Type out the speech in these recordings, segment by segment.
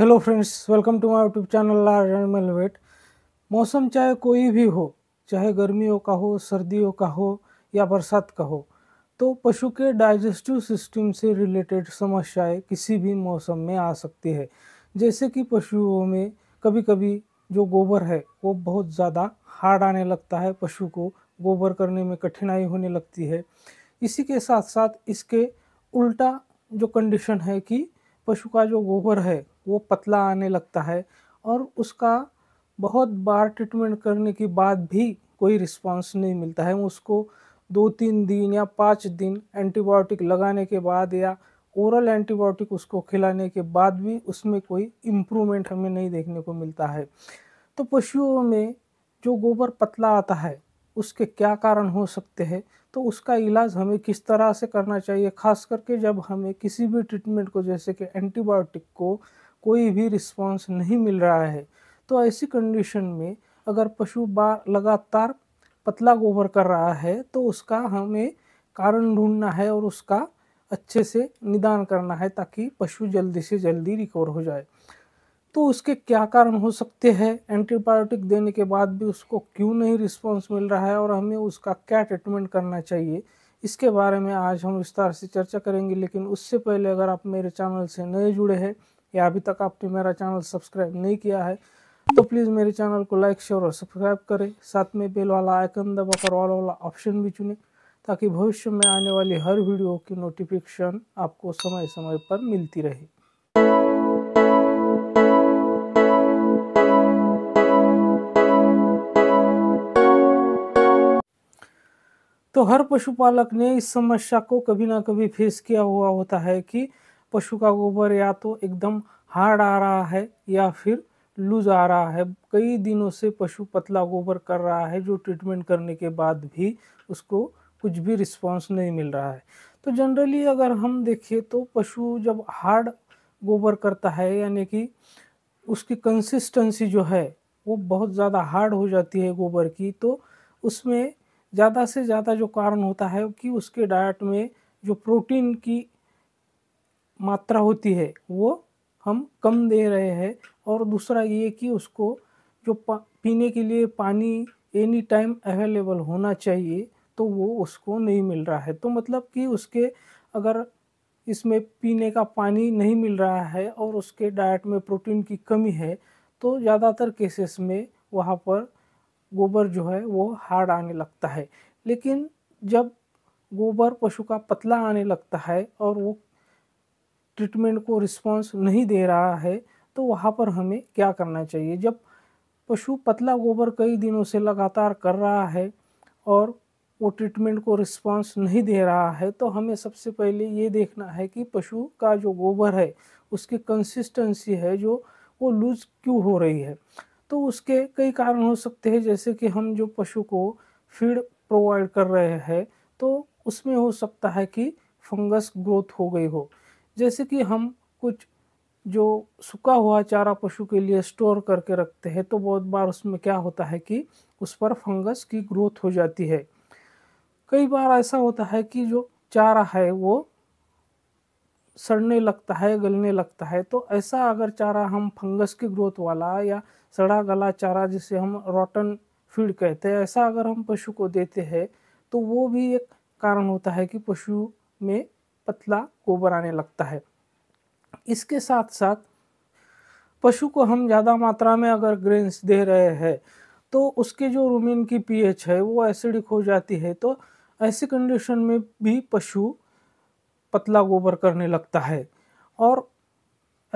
hello friends welcome to my YouTube channel R animal vet मौसम चाहे कोई भी हो चाहे गर्मियों का हो सर्दियों का हो या बरसात का हो तो पशु के डाइजेस्टिव सिस्टम से रिलेटेड समस्याएं किसी भी मौसम में आ सकती है जैसे कि पशुओं में कभी कभी जो गोबर है वो बहुत ज़्यादा हार्ड आने लगता है पशु को गोबर करने में कठिनाई होने लगती है इसी के साथ साथ इसके उल्टा जो कंडीशन है कि पशु का जो गोबर है वो पतला आने लगता है और उसका बहुत बार ट्रीटमेंट करने के बाद भी कोई रिस्पांस नहीं मिलता है उसको दो तीन दिन या पाँच दिन एंटीबायोटिक लगाने के बाद या ओरल एंटीबायोटिक उसको खिलाने के बाद भी उसमें कोई इम्प्रूवमेंट हमें नहीं देखने को मिलता है तो पशुओं में जो गोबर पतला आता है उसके क्या कारण हो सकते हैं तो उसका इलाज हमें किस तरह से करना चाहिए खास करके जब हमें किसी भी ट्रीटमेंट को जैसे कि एंटीबायोटिक को कोई भी रिस्पांस नहीं मिल रहा है तो ऐसी कंडीशन में अगर पशु बार लगातार पतला गोबर कर रहा है तो उसका हमें कारण ढूंढना है और उसका अच्छे से निदान करना है ताकि पशु जल्दी से जल्दी रिकवर हो जाए तो उसके क्या कारण हो सकते हैं एंटीबायोटिक देने के बाद भी उसको क्यों नहीं रिस्पांस मिल रहा है और हमें उसका क्या ट्रीटमेंट करना चाहिए इसके बारे में आज हम विस्तार से चर्चा करेंगे लेकिन उससे पहले अगर आप मेरे चैनल से नए जुड़े हैं या अभी तक आपने मेरा चैनल सब्सक्राइब नहीं किया है तो प्लीज़ मेरे चैनल को लाइक शेयर और सब्सक्राइब करें साथ में बेल वाला आइकन दबाकर ऑल वाला ऑप्शन भी चुने ताकि भविष्य में आने वाली हर वीडियो की नोटिफिकेशन आपको समय समय पर मिलती रहे तो हर पशुपालक ने इस समस्या को कभी ना कभी फेस किया हुआ होता है कि पशु का गोबर या तो एकदम हार्ड आ रहा है या फिर लूज आ रहा है कई दिनों से पशु पतला गोबर कर रहा है जो ट्रीटमेंट करने के बाद भी उसको कुछ भी रिस्पांस नहीं मिल रहा है तो जनरली अगर हम देखें तो पशु जब हार्ड गोबर करता है यानी कि उसकी कंसिस्टेंसी जो है वो बहुत ज़्यादा हार्ड हो जाती है गोबर की तो उसमें ज़्यादा से ज़्यादा जो कारण होता है कि उसके डाइट में जो प्रोटीन की मात्रा होती है वो हम कम दे रहे हैं और दूसरा ये कि उसको जो पीने के लिए पानी एनी टाइम अवेलेबल होना चाहिए तो वो उसको नहीं मिल रहा है तो मतलब कि उसके अगर इसमें पीने का पानी नहीं मिल रहा है और उसके डाइट में प्रोटीन की कमी है तो ज़्यादातर केसेस में वहाँ पर गोबर जो है वो हार्ड आने लगता है लेकिन जब गोबर पशु का पतला आने लगता है और वो ट्रीटमेंट को रिस्पॉन्स नहीं दे रहा है तो वहाँ पर हमें क्या करना चाहिए जब पशु पतला गोबर कई दिनों से लगातार कर रहा है और वो ट्रीटमेंट को रिस्पॉन्स नहीं दे रहा है तो हमें सबसे पहले ये देखना है कि पशु का जो गोबर है उसकी कंसिस्टेंसी है जो वो लूज क्यों हो रही है तो उसके कई कारण हो सकते हैं जैसे कि हम जो पशु को फीड प्रोवाइड कर रहे हैं तो उसमें हो सकता है कि फंगस ग्रोथ हो गई हो जैसे कि हम कुछ जो सूखा हुआ चारा पशु के लिए स्टोर करके रखते हैं तो बहुत बार उसमें क्या होता है कि उस पर फंगस की ग्रोथ हो जाती है कई बार ऐसा होता है कि जो चारा है वो सड़ने लगता है गलने लगता है तो ऐसा अगर चारा हम फंगस की ग्रोथ वाला या सड़ा गला चारा जिसे हम रॉटन फीड कहते हैं ऐसा अगर हम पशु को देते हैं तो वो भी एक कारण होता है कि पशु में पतला गोबर आने लगता है इसके साथ साथ पशु को हम ज़्यादा मात्रा में अगर ग्रेन्स दे रहे हैं तो उसके जो रूमिन की पीएच है वो एसिडिक हो जाती है तो ऐसी कंडीशन में भी पशु पतला गोबर करने लगता है और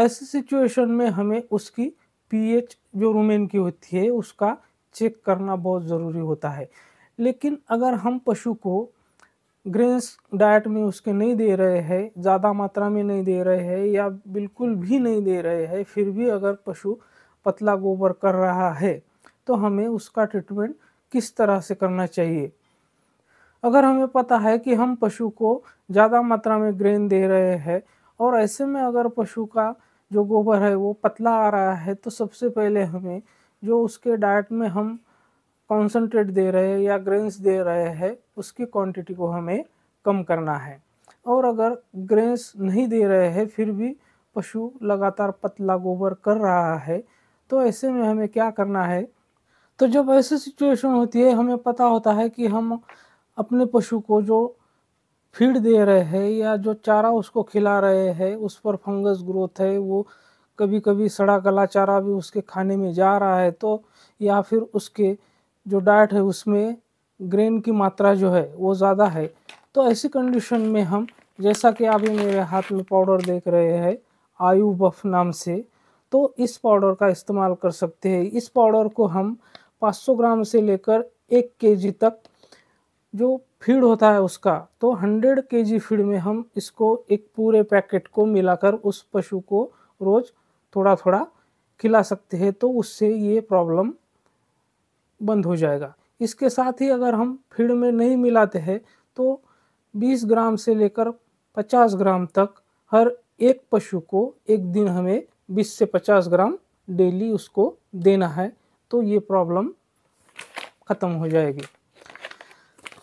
ऐसी सिचुएशन में हमें उसकी पीएच जो रूमेन की होती है उसका चेक करना बहुत ज़रूरी होता है लेकिन अगर हम पशु को ग्रेन्स डाइट में उसके नहीं दे रहे हैं ज़्यादा मात्रा में नहीं दे रहे हैं या बिल्कुल भी नहीं दे रहे हैं फिर भी अगर पशु पतला गोबर कर रहा है तो हमें उसका ट्रीटमेंट किस तरह से करना चाहिए अगर हमें पता है कि हम पशु को ज़्यादा मात्रा में ग्रेन दे रहे हैं और ऐसे में अगर पशु का जो गोबर है वो पतला आ रहा है तो सबसे पहले हमें जो उसके डाइट में हम कॉन्सनट्रेट दे रहे हैं या ग्रेन्स दे रहे हैं उसकी क्वांटिटी को हमें कम करना है और अगर ग्रेन्स नहीं दे रहे हैं फिर भी पशु लगातार पतला गोबर कर रहा है तो ऐसे में हमें क्या करना है तो जब ऐसी सिचुएशन होती है हमें पता होता है कि हम अपने पशु को जो फीड दे रहे हैं या जो चारा उसको खिला रहे हैं उस पर फंगस ग्रोथ है वो कभी कभी सड़ा गला चारा भी उसके खाने में जा रहा है तो या फिर उसके जो डाइट है उसमें ग्रेन की मात्रा जो है वो ज़्यादा है तो ऐसी कंडीशन में हम जैसा कि अभी मेरे हाथ में पाउडर देख रहे हैं आयु बफ नाम से तो इस पाउडर का इस्तेमाल कर सकते हैं इस पाउडर को हम 500 ग्राम से लेकर एक के तक जो फीड होता है उसका तो 100 के फीड में हम इसको एक पूरे पैकेट को मिलाकर उस पशु को रोज़ थोड़ा थोड़ा खिला सकते हैं तो उससे ये प्रॉब्लम बंद हो जाएगा इसके साथ ही अगर हम फीड में नहीं मिलाते हैं तो 20 ग्राम से लेकर 50 ग्राम तक हर एक पशु को एक दिन हमें 20 से 50 ग्राम डेली उसको देना है तो ये प्रॉब्लम ख़त्म हो जाएगी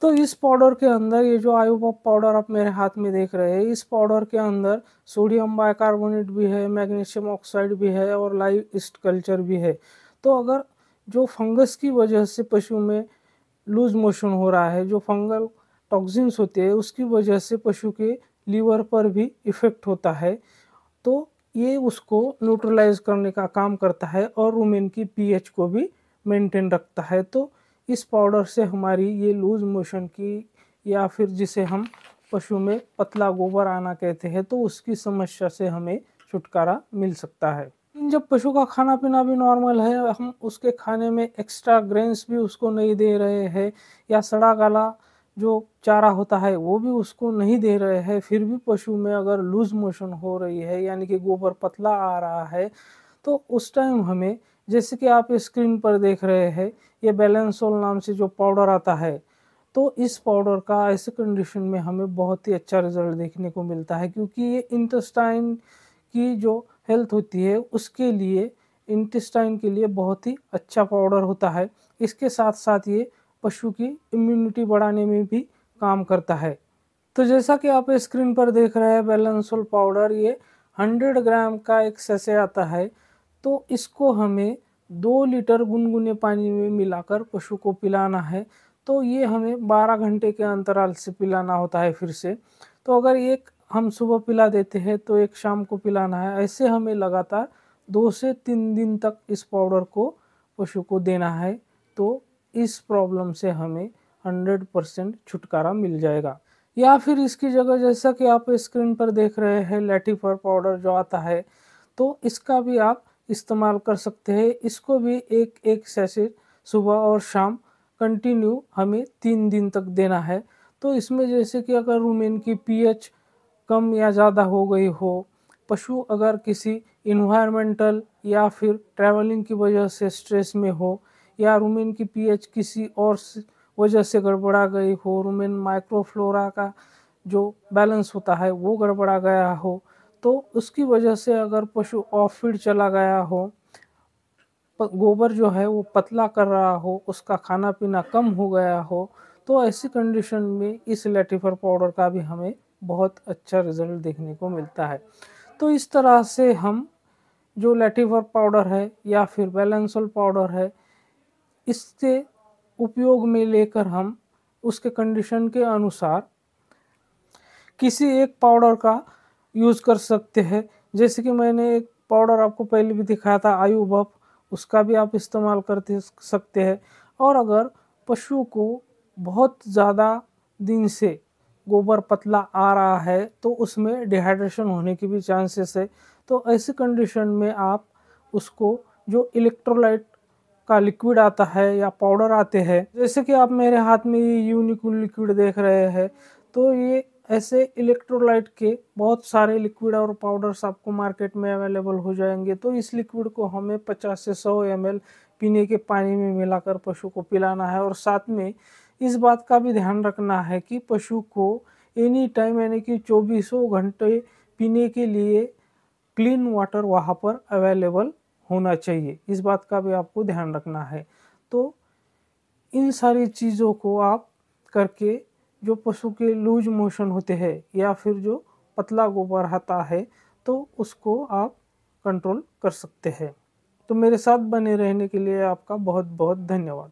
तो इस पाउडर के अंदर ये जो आयु पाउडर आप मेरे हाथ में देख रहे हैं इस पाउडर के अंदर सोडियम बाइकार्बोनेट भी है मैग्नीशियम ऑक्साइड भी है और लाइव ईस्ट कल्चर भी है तो अगर जो फंगस की वजह से पशु में लूज मोशन हो रहा है जो फंगल टॉक्सिन्स होते हैं उसकी वजह से पशु के लीवर पर भी इफ़ेक्ट होता है तो ये उसको न्यूट्रलाइज करने का काम करता है और रूमेन की पीएच को भी मेंटेन रखता है तो इस पाउडर से हमारी ये लूज मोशन की या फिर जिसे हम पशु में पतला गोबर आना कहते हैं तो उसकी समस्या से हमें छुटकारा मिल सकता है जब पशु का खाना पीना भी नॉर्मल है हम उसके खाने में एक्स्ट्रा ग्रेन्स भी उसको नहीं दे रहे हैं या सड़ा गला जो चारा होता है वो भी उसको नहीं दे रहे हैं फिर भी पशु में अगर लूज मोशन हो रही है यानी कि गोबर पतला आ रहा है तो उस टाइम हमें जैसे कि आप स्क्रीन पर देख रहे हैं ये बैलेंसोल नाम से जो पाउडर आता है तो इस पाउडर का ऐसे कंडीशन में हमें बहुत ही अच्छा रिजल्ट देखने को मिलता है क्योंकि ये इंटस्टाइन की जो हेल्थ होती है उसके लिए इंटेस्टाइन के लिए बहुत ही अच्छा पाउडर होता है इसके साथ साथ ये पशु की इम्यूनिटी बढ़ाने में भी काम करता है तो जैसा कि आप स्क्रीन पर देख रहे हैं बैलेंसोल पाउडर ये 100 ग्राम का एक सेसे आता है तो इसको हमें दो लीटर गुनगुने पानी में मिलाकर पशु को पिलाना है तो ये हमें 12 घंटे के अंतराल से पिलाना होता है फिर से तो अगर एक हम सुबह पिला देते हैं तो एक शाम को पिलाना है ऐसे हमें लगातार दो से तीन दिन तक इस पाउडर को पशु को देना है तो इस प्रॉब्लम से हमें हंड्रेड परसेंट छुटकारा मिल जाएगा या फिर इसकी जगह जैसा कि आप स्क्रीन पर देख रहे हैं लेटीफर पाउडर जो आता है तो इसका भी आप इस्तेमाल कर सकते हैं इसको भी एक एक सैसे सुबह और शाम कंटिन्यू हमें तीन दिन तक देना है तो इसमें जैसे कि अगर रूमेन की पीएच कम या ज़्यादा हो गई हो पशु अगर किसी इन्वायरमेंटल या फिर ट्रैवलिंग की वजह से स्ट्रेस में हो या रूमेन की पीएच किसी और वजह से गड़बड़ा गई हो रूमेन माइक्रोफ्लोरा का जो बैलेंस होता है वो गड़बड़ा गया हो तो उसकी वजह से अगर पशु ऑफ फीड चला गया हो गोबर जो है वो पतला कर रहा हो उसका खाना पीना कम हो गया हो तो ऐसी कंडीशन में इस लेटिफर पाउडर का भी हमें बहुत अच्छा रिज़ल्ट देखने को मिलता है तो इस तरह से हम जो लेटिवर पाउडर है या फिर बैलेंसल पाउडर है इससे उपयोग में लेकर हम उसके कंडीशन के अनुसार किसी एक पाउडर का यूज़ कर सकते हैं जैसे कि मैंने एक पाउडर आपको पहले भी दिखाया था आयु बफ उसका भी आप इस्तेमाल कर सकते हैं और अगर पशु को बहुत ज़्यादा दिन से गोबर पतला आ रहा है तो उसमें डिहाइड्रेशन होने की भी चांसेस है तो ऐसी कंडीशन में आप उसको जो इलेक्ट्रोलाइट का लिक्विड आता है या पाउडर आते हैं जैसे कि आप मेरे हाथ में ये यूनिकुल लिक्विड देख रहे हैं तो ये ऐसे इलेक्ट्रोलाइट के बहुत सारे लिक्विड और पाउडर्स आपको मार्केट में अवेलेबल हो जाएंगे तो इस लिक्विड को हमें 50 से 100 एम पीने के पानी में मिलाकर पशु को पिलाना है और साथ में इस बात का भी ध्यान रखना है कि पशु को एनी टाइम यानी कि चौबीसों घंटे पीने के लिए क्लीन वाटर वहाँ पर अवेलेबल होना चाहिए इस बात का भी आपको ध्यान रखना है तो इन सारी चीज़ों को आप करके जो पशु के लूज मोशन होते हैं या फिर जो पतला गोबर आता है तो उसको आप कंट्रोल कर सकते हैं तो मेरे साथ बने रहने के लिए आपका बहुत बहुत धन्यवाद